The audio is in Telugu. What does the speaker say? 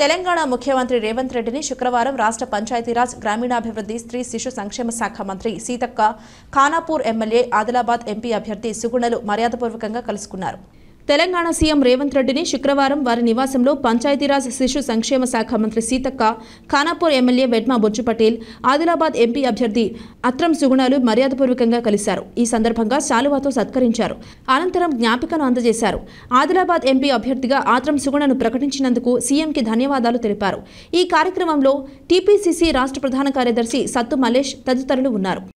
తెలంగాణ ముఖ్యమంత్రి రేవంత్ రెడ్డిని శుక్రవారం రాష్ట్ర పంచాయతీరాజ్ గ్రామీణాభివృద్ధి స్త్రీ శిశు సంక్షేమ శాఖ మంత్రి సీతక్క ఖానాపూర్ ఎమ్మెల్యే ఆదిలాబాద్ ఎంపీ అభ్యర్థి సుగుణలు మర్యాదపూర్వకంగా కలుసుకున్నారు తెలంగాణ సీఎం రేవంత్ రెడ్డిని శుక్రవారం వారి నివాసంలో పంచాయతీరాజ్ శిశు సంక్షేమ శాఖ మంత్రి సీతక్క ఖానాపూర్ ఎమ్మెల్యే వెడ్మా బొచ్చు పటేల్ ఆదిలాబాద్ ఎంపీ అభ్యర్థి అత్రం సుగుణాలు మర్యాదపూర్వకంగా కలిశారు ఈ సందర్భంగా శాలువాతో సత్కరించారు అనంతరం జ్ఞాపికను అందజేశారు ఆదిలాబాద్ ఎంపీ అభ్యర్థిగా ఆత్రం సుగుణను ప్రకటించినందుకు సీఎంకి ధన్యవాదాలు తెలిపారు ఈ కార్యక్రమంలో టీపీసీసీ రాష్ట్ర ప్రధాన కార్యదర్శి సత్తు మలేష్ తదితరులు ఉన్నారు